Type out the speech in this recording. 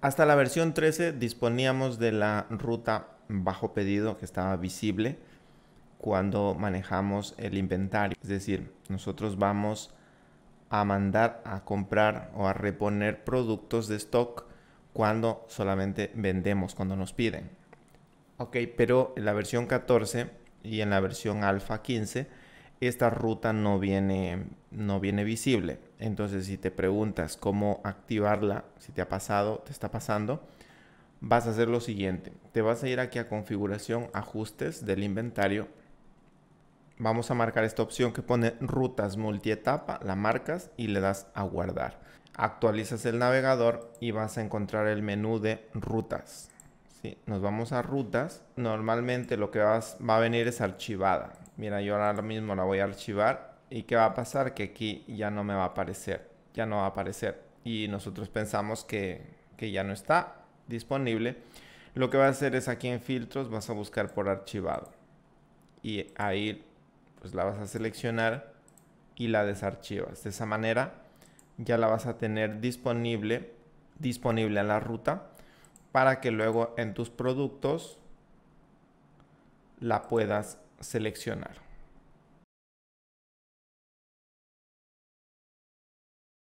Hasta la versión 13 disponíamos de la ruta bajo pedido que estaba visible cuando manejamos el inventario. Es decir, nosotros vamos a mandar a comprar o a reponer productos de stock cuando solamente vendemos, cuando nos piden. Ok, pero en la versión 14 y en la versión alfa 15 esta ruta no viene, no viene visible. Entonces, si te preguntas cómo activarla, si te ha pasado, te está pasando, vas a hacer lo siguiente. Te vas a ir aquí a configuración, ajustes del inventario. Vamos a marcar esta opción que pone rutas multietapa, la marcas y le das a guardar. Actualizas el navegador y vas a encontrar el menú de rutas. Nos vamos a rutas. Normalmente lo que vas, va a venir es archivada. Mira, yo ahora mismo la voy a archivar ¿Y qué va a pasar? Que aquí ya no me va a aparecer, ya no va a aparecer. Y nosotros pensamos que, ya no está disponible. Lo que va a hacer es aquí en filtros vas a buscar por archivado. Y ahí pues la vas a seleccionar y la desarchivas. De esa manera ya la vas a tener disponible, disponible en la ruta para que luego en tus productos la puedas seleccionar.